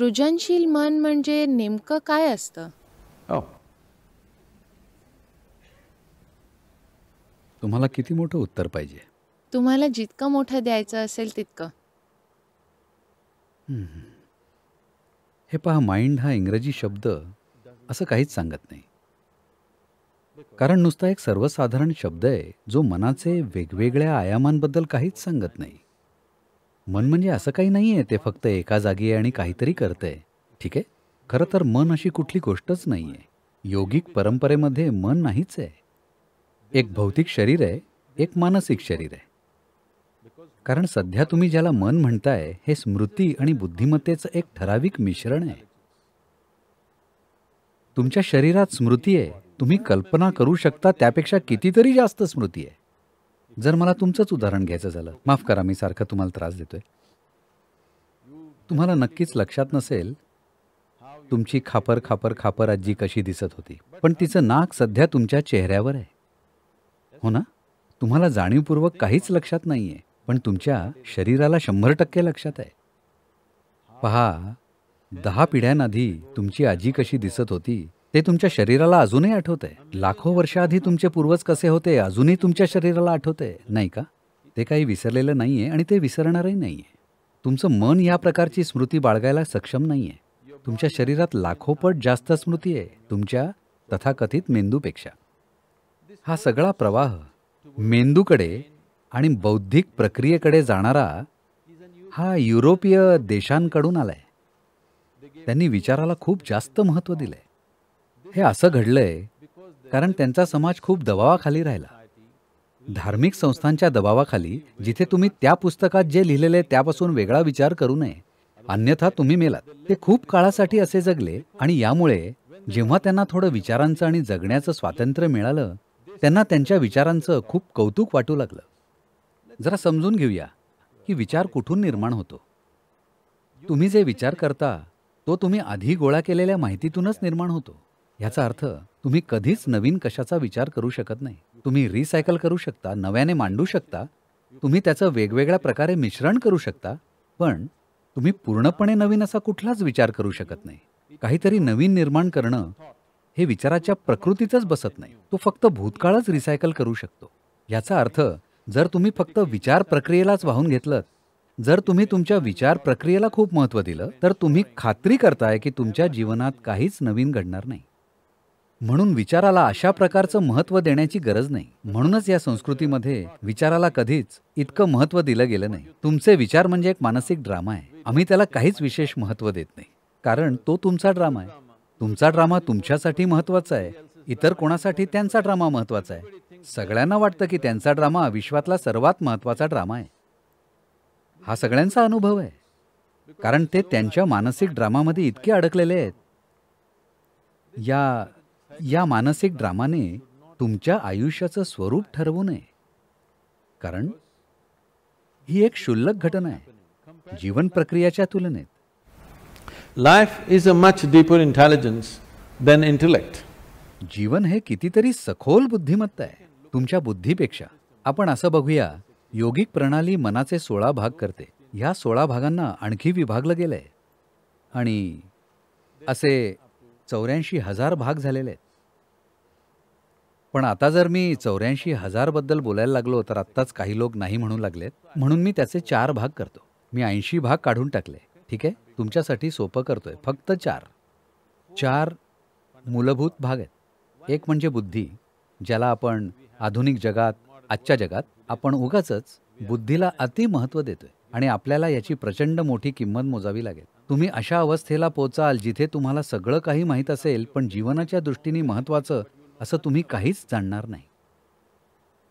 सृजनशील मन म्हणजे नेमकं काय असतं तुम्हाला किती मोठं उत्तर पाहिजे तुम्हाला जितकं मोठं द्यायचं असेल तितकं हे पहा माइंड हा इंग्रजी शब्द असं काहीच सांगत नाही कारण नुसता एक सर्वसाधारण शब्द आहे जो मनाचे वेगवेगळ्या आयामांबद्दल काहीच सांगत नाही मन म्हणजे असं काही नाही आहे ते फक्त एका जागी आहे आणि काहीतरी करतंय ठीक आहे खरं तर मन अशी कुठली गोष्टच नाही आहे योगिक परंपरेमध्ये मन नाहीच आहे एक भौतिक शरीर आहे एक मानसिक शरीर आहे कारण सध्या तुम्ही ज्याला मन म्हणताय हे स्मृती आणि बुद्धिमत्तेचं एक ठराविक मिश्रण आहे तुमच्या शरीरात स्मृती आहे तुम्ही कल्पना करू शकता त्यापेक्षा कितीतरी जास्त स्मृती आहे जर मला तुमचंच उदाहरण घ्यायचं झालं माफ करा मी सारखं तुम्हाला त्रास देतोय तुम्हाला नक्कीच लक्षात नसेल तुमची खापर खापर खापर आजी कशी दिसत होती पण तिचं नाक सध्या तुमच्या चेहऱ्यावर आहे हो ना तुम्हाला जाणीवपूर्वक काहीच लक्षात नाहीये पण तुमच्या शरीराला शंभर टक्के लक्षात आहे पहा दहा पिढ्यांआधी तुमची आजी कशी दिसत होती ते तुमच्या शरीराला अजूनही आठवत आहे लाखो वर्षाआधी तुमचे पूर्वज कसे होते अजूनही तुमच्या शरीराला आठवत आहे नाही का ते काही विसरलेलं नाही आहे आणि ते विसरणारही नाही आहे तुमचं मन या प्रकारची स्मृती बाळगायला सक्षम नाही आहे तुमच्या शरीरात लाखोपट जास्त स्मृती आहे तुमच्या तथाकथित मेंदूपेक्षा हा सगळा प्रवाह मेंदूकडे आणि बौद्धिक प्रक्रियेकडे जाणारा हा युरोपीय देशांकडून आलाय त्यांनी विचाराला खूप जास्त महत्त्व दिलंय हे असं घडलंय कारण त्यांचा समाज खूप दबावाखाली राहिला धार्मिक संस्थांच्या दबावाखाली जिथे तुम्ही त्या पुस्तकात जे लिहिलेले त्यापासून वेगळा विचार करू नये अन्यथा तुम्ही मेलात ते खूप काळासाठी असे जगले आणि यामुळे जेव्हा त्यांना थोडं विचारांचं आणि जगण्याचं स्वातंत्र्य मिळालं त्यांना त्यांच्या विचारांचं खूप कौतुक वाटू लागलं जरा समजून घेऊया की विचार कुठून निर्माण होतो तुम्ही जे विचार करता तो तुम्ही आधी गोळा केलेल्या माहितीतूनच निर्माण होतो ह्याचा अर्थ तुम्ही कधीच नवीन कशाचा विचार करू शकत नाही तुम्ही रिसायकल करू शकता नव्याने मांडू शकता तुम्ही त्याचं वेगवेगळ्या प्रकारे मिश्रण करू शकता पण तुम्ही पूर्णपणे नवीन असा कुठलाच विचार करू शकत नाही काहीतरी नवीन निर्माण करणं हे विचाराच्या प्रकृतीतच बसत नाही तो फक्त भूतकाळच रिसायकल करू शकतो याचा अर्थ जर तुम्ही फक्त विचार प्रक्रियेलाच वाहून घेतलं जर तुम्ही तुमच्या विचार प्रक्रियेला खूप महत्त्व दिलं तर तुम्ही खात्री करताय की तुमच्या जीवनात काहीच नवीन घडणार नाही म्हणून विचाराला अशा प्रकारचं महत्त्व देण्याची गरज नाही म्हणूनच या संस्कृतीमध्ये विचाराला कधीच इतकं महत्त्व दिलं गेलं नाही तुमचे विचार म्हणजे एक मानसिक ड्रामा आहे आम्ही त्याला काहीच विशेष महत्त्व देत नाही कारण तो तुमचा ड्रामा आहे तुमचा ड्रामा तुमच्यासाठी महत्त्वाचा आहे इतर कोणासाठी त्यांचा ड्रामा महत्त्वाचा आहे सगळ्यांना वाटतं की त्यांचा ड्रामा विश्वातला सर्वात महत्त्वाचा ड्रामा आहे हा सगळ्यांचा अनुभव आहे कारण ते त्यांच्या मानसिक ड्रामामध्ये इतके अडकलेले आहेत या या मानसिक ड्रामाने तुमच्या आयुष्याचं स्वरूप ठरवू नये कारण ही एक क्षुल्लक घटना आहे जीवन प्रक्रियाच्या तुलनेत life is a much deeper intelligence than intellect जीवन हे कितीतरी सखोल बुद्धिमत्ता आहे तुमच्या बुद्धीपेक्षा आपण असं बघूया योगिक प्रणाली मनाचे सोळा भाग करते ह्या सोळा भागांना आणखी विभागलं गेलंय आणि असे चौऱ्याऐंशी हजार भाग झालेले आहेत पण आता जर मी चौऱ्याऐंशी हजारबद्दल बोलायला लागलो तर आत्ताच काही लोक नाही म्हणू लागलेत म्हणून मी त्याचे चार भाग करतो मी ऐंशी भाग काढून टाकले ठीक आहे तुमच्यासाठी सोपं करतोय फक्त चार चार मूलभूत भाग आहेत एक म्हणजे बुद्धी ज्याला आपण आधुनिक जगात आजच्या जगात आपण उगाच बुद्धीला अतिमहत्व देतोय आणि आपल्याला याची प्रचंड मोठी किंमत मोजावी लागेल तुम्ही अशा अवस्थेला पोचाल जिथे तुम्हाला सगळं काही माहीत असेल पण जीवनाच्या दृष्टीने महत्त्वाचं असं तुम्ही काहीच जाणणार नाही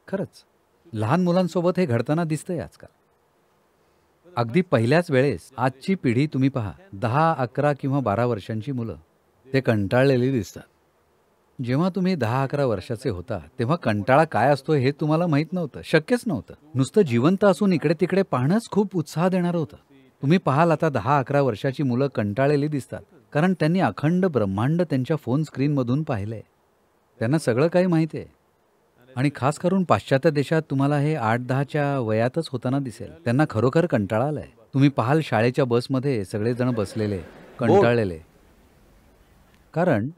खरंच लहान मुलांसोबत हे घडताना दिसतंय आजकाल अगदी पहिल्याच वेळेस आजची पिढी तुम्ही पहा दहा अकरा किंवा बारा वर्षांची मुलं ते कंटाळलेली दिसतात जेव्हा तुम्ही दहा अकरा वर्षाचे होता तेव्हा कंटाळा काय असतो हे तुम्हाला माहीत नव्हतं शक्यच नव्हतं नुसतं जिवंत असून इकडे तिकडे पाहणंच खूप उत्साह देणार होतं तुम्ही पाहाल आता दहा अकरा वर्षाची मुलं कंटाळलेली दिसतात कारण त्यांनी अखंड ब्रह्मांड त्यांच्या फोन स्क्रीनमधून पाहिले त्यांना सगळं काही माहिती आहे आणि खास करून पाश्चात्य देशात तुम्हाला हे आठ दहाच्या वयातच होताना दिसेल त्यांना खरोखर कंटाळा आलाय तुम्ही पाहाल शाळेच्या बसमध्ये सगळेजण बसलेले कंटाळलेले कारण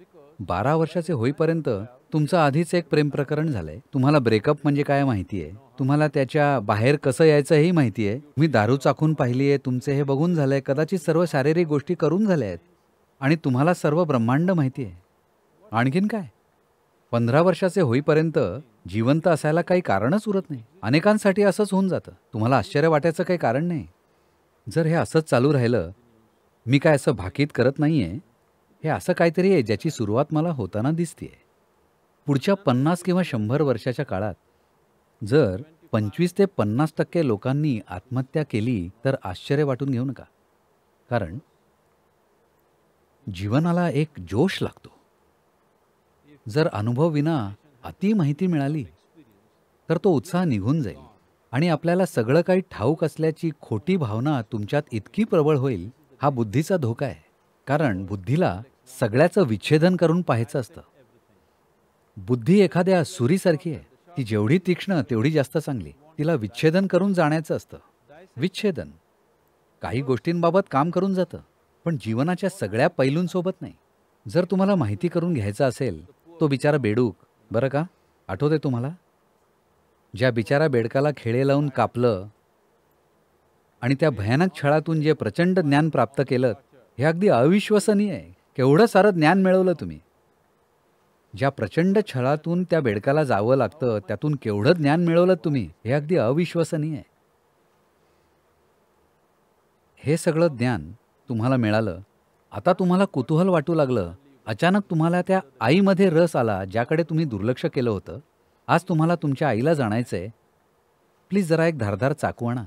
बारा वर्षाचे होईपर्यंत तुमचं आधीच एक प्रेम प्रकरण झालंय तुम्हाला ब्रेकअप म्हणजे काय माहिती आहे तुम्हाला त्याच्या बाहेर कसं यायचं हेही माहिती आहे मी दारू चाखून पाहिली आहे तुमचे हे बघून झालंय कदाचित सर्व शारीरिक गोष्टी करून झाल्या आहेत आणि तुम्हाला सर्व ब्रह्मांड माहिती आहे आणखीन काय पंधरा वर्षाचे होईपर्यंत जिवंत असायला काही कारणच उरत नाही अनेकांसाठी असंच होऊन जातं तुम्हाला आश्चर्य वाटायचं काही कारण नाही जर हे असंच चालू राहिलं मी काय असं भाकीत करत नाही आहे हे असं काहीतरी आहे ज्याची सुरुवात मला होताना दिसते पुढच्या पन्नास किंवा शंभर वर्षाच्या काळात जर पंचवीस ते पन्नास टक्के लोकांनी आत्महत्या केली तर आश्चर्य वाटून घेऊ नका कारण जीवनाला एक जोश लागतो जर अनुभव विना अति माहिती मिळाली तर तो उत्साह निघून जाईल आणि आपल्याला सगळं काही ठाऊक असल्याची खोटी भावना तुमच्यात इतकी प्रबळ होईल हा बुद्धीचा धोका आहे कारण बुद्धीला सगळ्याचं विच्छेदन करून पाहायचं असतं बुद्धी एखाद्या सुरीसारखी आहे ती जेवढी तीक्ष्ण तेवढी जास्त चांगली तिला विच्छेदन करून जाण्याचं असतं विच्छेदन काही गोष्टींबाबत काम करून जातं पण जीवनाच्या सगळ्या पैलूंसोबत नाही जर तुम्हाला माहिती करून घ्यायचा असेल तो बिचारा बेडूक बरं का आठवते तुम्हाला ज्या बिचारा बेडकाला खेळे लावून कापलं आणि त्या भयानक छळातून जे प्रचंड ज्ञान प्राप्त केलं हे अगदी अविश्वसनीय आहे केवढं सारं ज्ञान मिळवलं तुम्ही ज्या प्रचंड छळातून त्या बेडकाला जावं लागतं त्यातून केवढं ज्ञान मिळवलं तुम्ही हे अगदी अविश्वसनीय आहे हे सगळं ज्ञान तुम्हाला मिळालं आता तुम्हाला कुतूहल वाटू लागलं अचानक तुम्हाला त्या आईमध्ये रस आला ज्याकडे तुम्ही दुर्लक्ष केलं होतं आज तुम्हाला तुमच्या आईला जाणायचं आहे प्लीज जरा एक धारधार चाकू आणा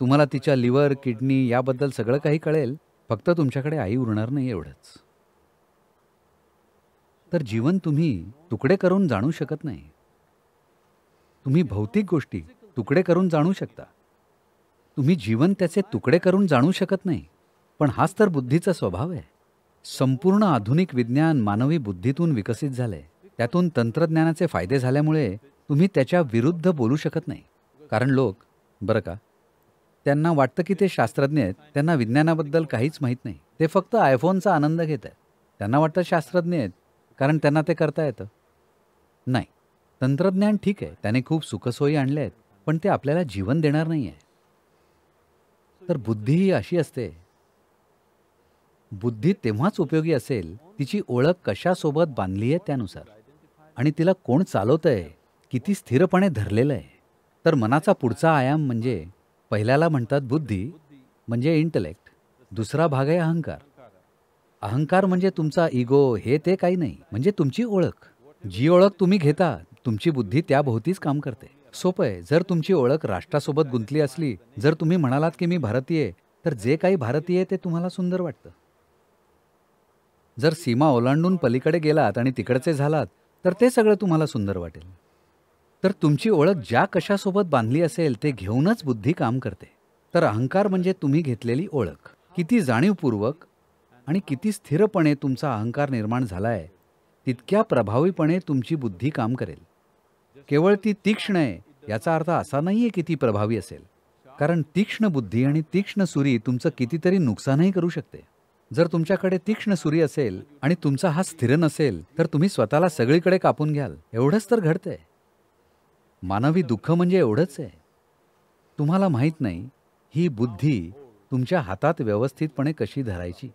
तुम्हाला तिच्या लिव्हर किडनी याबद्दल सगळं काही कळेल फक्त तुमच्याकडे आई उरणार नाही एवढंच तर जीवन तुम्ही तुकडे करून जाणू शकत नाही तुम्ही भौतिक गोष्टी तुकडे करून जाणू शकता तुम्ही जीवन त्याचे तुकडे करून जाणू शकत नाही पण हाच तर बुद्धीचा स्वभाव आहे संपूर्ण आधुनिक विज्ञान मानवी बुद्धीतून विकसित झाले त्यातून तंत्रज्ञानाचे फायदे झाल्यामुळे तुम्ही त्याच्या विरुद्ध बोलू शकत नाही कारण लोक बरं का त्यांना वाटतं की ते शास्त्रज्ञ आहेत त्यांना विज्ञानाबद्दल काहीच माहीत नाही ते फक्त आयफोनचा आनंद घेत आहेत त्यांना वाटतं शास्त्रज्ञ आहेत कारण त्यांना ते करता येतं नाही तंत्रज्ञान ठीक आहे त्याने खूप सुखसोयी आणले आहेत पण ते आपल्याला जीवन देणार नाही आहे तर बुद्धी ही अशी असते बुद्धी तेव्हाच उपयोगी असेल तिची ओळख कशासोबत बांधली आहे त्यानुसार आणि तिला कोण चालवत आहे किती स्थिरपणे धरलेलं आहे तर मनाचा पुढचा आयाम म्हणजे पहिल्याला म्हणतात बुद्धी म्हणजे इंटलेक्ट दुसरा भाग आहे अहंकार अहंकार म्हणजे तुमचा इगो हे ते काही नाही म्हणजे तुमची ओळख जी ओळख तुम्ही घेता तुमची बुद्धी त्याभोवतीच काम करते सोपं आहे जर तुमची ओळख राष्ट्रासोबत गुंतली असली जर तुम्ही म्हणालात की मी भारतीय तर जे काही भारतीय ते तुम्हाला सुंदर वाटतं जर सीमा ओलांडून पलीकडे गेलात आणि तिकडचे झालात तर ते सगळं तुम्हाला सुंदर वाटेल तर तुमची ओळख ज्या कशासोबत बांधली असेल ते घेऊनच बुद्धी काम करते तर अहंकार म्हणजे तुम्ही घेतलेली ओळख किती जाणीवपूर्वक आणि किती स्थिरपणे तुमचा अहंकार निर्माण झाला आहे तितक्या प्रभावीपणे तुमची बुद्धी काम करेल केवळ ती तीक्ष्ण आहे याचा अर्थ असा नाही आहे की ती प्रभावी असेल कारण तीक्ष्ण बुद्धी आणि तीक्ष्ण सुरी तुमचं कितीतरी नुकसानही करू शकते जर तुमच्याकडे तीक्ष्ण सुरी असेल आणि तुमचा हा स्थिर नसेल तर तुम्ही स्वतःला सगळीकडे कापून घ्याल एवढंच तर घडतंय मानवी दुःख म्हणजे एवढंच आहे तुम्हाला माहीत नाही ही बुद्धी तुमच्या हातात व्यवस्थितपणे कशी धरायची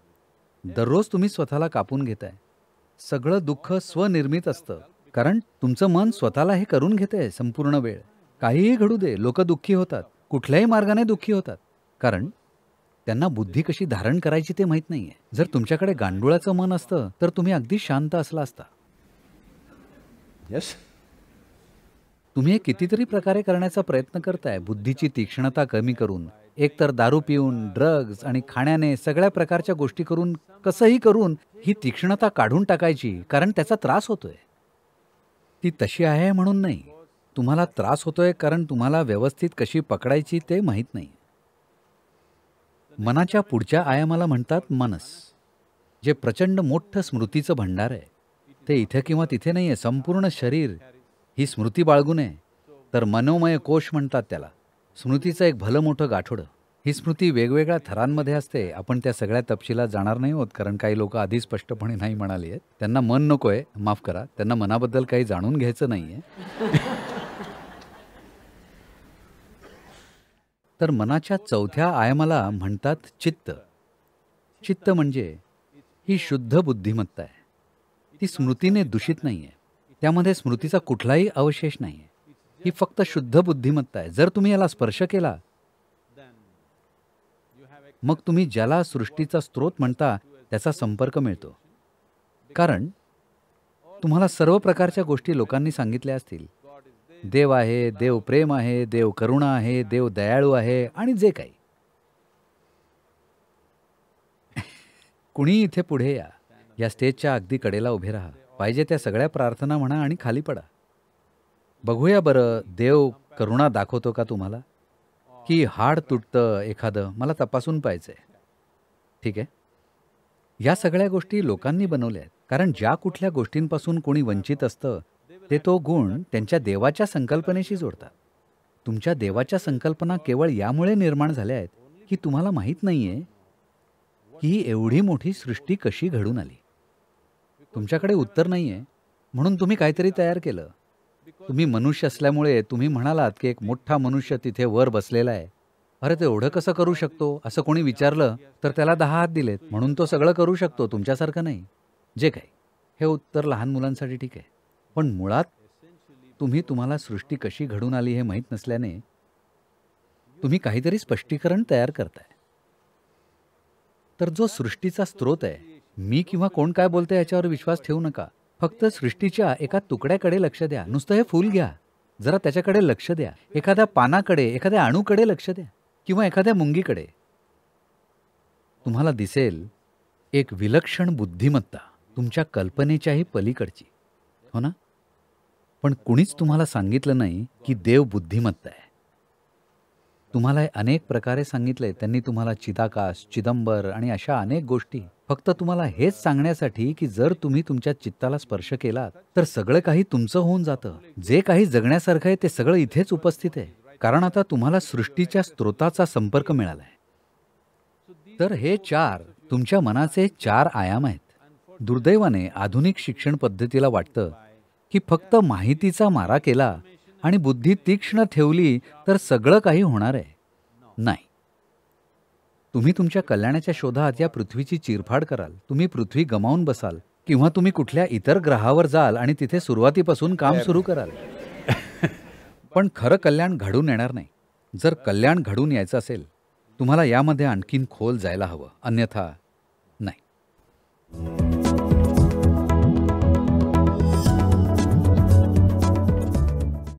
दररोज तुम्ही स्वतःला कापून घेताय सगळं दुःख स्वनिर्मित असतं कारण तुमचं मन स्वतःला हे करून घेतंय संपूर्ण वेळ काहीही घडू दे लोक दुःखी होतात कुठल्याही मार्गाने दुःखी होतात कारण त्यांना बुद्धी कशी धारण करायची ते माहीत नाहीये जर तुमच्याकडे गांडुळाचं मन असतं तर तुम्ही अगदी शांत असला असता yes. तुम्ही कितीतरी प्रकारे करण्याचा प्रयत्न करताय बुद्धीची तीक्ष्णता कमी करून एकतर दारू पिऊन ड्रग्ज आणि खाण्याने सगळ्या प्रकारच्या गोष्टी करून कसंही करून ही तीक्ष्णता काढून टाकायची कारण त्याचा त्रास होतोय ती तशी आहे म्हणून नाही तुम्हाला त्रास होतोय कारण तुम्हाला व्यवस्थित कशी पकडायची ते माहीत नाही मनाच्या पुढच्या आयामाला म्हणतात मनस जे प्रचंड मोठं स्मृतीचं भंडार आहे ते इथे किंवा तिथे नाही आहे संपूर्ण शरीर ही स्मृती बाळगून आहे तर मनोमय कोश म्हणतात त्याला स्मृतीचं एक भलं मोठं गाठोडं ही स्मृती वेगवेगळ्या थरांमध्ये असते आपण त्या सगळ्या तपशिलात जाणार नाही होत कारण काही लोक आधी स्पष्टपणे नाही म्हणाली आहेत त्यांना मन नको आहे माफ करा त्यांना मनाबद्दल काही जाणून घ्यायचं नाही तर मनाच्या चौथ्या आयामाला म्हणतात चित्त चित्त म्हणजे ही शुद्ध बुद्धिमत्ता आहे ती स्मृतीने दूषित नाही त्यामध्ये स्मृतीचा कुठलाही अवशेष नाही ही फक्त शुद्ध बुद्धिमत्ता आहे जर तुम्ही याला स्पर्श केला मग तुम्ही ज्याला सृष्टीचा स्रोत म्हणता त्याचा संपर्क मिळतो कारण तुम्हाला सर्व प्रकारच्या गोष्टी लोकांनी सांगितल्या असतील देव आहे देव प्रेम आहे देव करुणा आहे देव दयाळू आहे आणि जे काही कुणी इथे पुढे या या स्टेजच्या अगदी कडेला उभे राहा पाहिजे त्या सगळ्या प्रार्थना म्हणा आणि खाली पडा बघूया बरं देव करुणा दाखवतो का तुम्हाला की हाड तुटतं एखादं मला तपासून पाहिजे ठीक आहे या सगळ्या गोष्टी लोकांनी बनवल्या आहेत कारण ज्या कुठल्या गोष्टींपासून कोणी वंचित असतं ते तो गुण त्यांच्या देवाच्या संकल्पनेशी जोडतात तुमच्या देवाच्या संकल्पना केवळ यामुळे निर्माण झाल्या आहेत की तुम्हाला माहीत नाही आहे की एवढी मोठी सृष्टी कशी घडून आली तुमच्याकडे उत्तर नाही आहे म्हणून तुम्ही काहीतरी तयार केलं तुम्ही मनुष्य असल्यामुळे तुम्ही म्हणालात की एक मोठा मनुष्य तिथे वर बसलेला आहे अरे ते एवढं कसं करू शकतो असं कोणी विचारलं तर त्याला दहा हात दिलेत म्हणून तो सगळं करू शकतो तुमच्यासारखं नाही जे काही हे उत्तर लहान मुलांसाठी ठीक आहे पण मुळात तुम्ही तुम्हाला सृष्टी कशी घडून आली हे माहीत नसल्याने तुम्ही काहीतरी स्पष्टीकरण तयार करताय तर जो सृष्टीचा स्रोत आहे मी किंवा कोण काय बोलतोय याच्यावर विश्वास ठेवू नका फक्त सृष्टीच्या एका तुकड्याकडे लक्ष द्या नुसतं हे फूल घ्या जरा त्याच्याकडे लक्ष द्या एखाद्या पानाकडे एखाद्या अणूकडे लक्ष द्या किंवा एखाद्या मुंगीकडे तुम्हाला दिसेल एक विलक्षण बुद्धिमत्ता तुमच्या कल्पनेच्याही पलीकडची हो ना पण कुणीच तुम्हाला सांगितलं नाही की देव बुद्धिमत्ता आहे तुम्हाला अनेक प्रकारे सांगितले त्यांनी तुम्हाला चिदाकाश चिदंबर आणि अशा अनेक गोष्टी फक्त तुम्हाला हेच सांगण्यासाठी की जर तुम्ही तुमच्या चित्ताला स्पर्श केलात तर सगळं काही तुमचं होऊन जातं जे काही जगण्यासारखं आहे ते सगळं इथेच उपस्थित आहे कारण आता तुम्हाला सृष्टीच्या स्रोताचा संपर्क मिळालाय तर हे चार तुमच्या मनाचे चार आयाम आहेत दुर्दैवाने आधुनिक शिक्षण पद्धतीला वाटतं की फक्त माहितीचा मारा केला आणि बुद्धी तीक्ष्ण ठेवली तर सगळं काही होणार आहे नाही तुम्ही तुमच्या कल्याणाच्या शोधात या पृथ्वीची चिरफाड कराल तुम्ही पृथ्वी गमावून बसाल किंवा तुम्ही कुठल्या इतर ग्रहावर जाल आणि तिथे सुरुवातीपासून काम सुरू कराल पण खरं कल्याण घडून येणार नाही जर कल्याण घडून यायचं असेल तुम्हाला यामध्ये आणखीन खोल जायला हवं अन्यथा नाही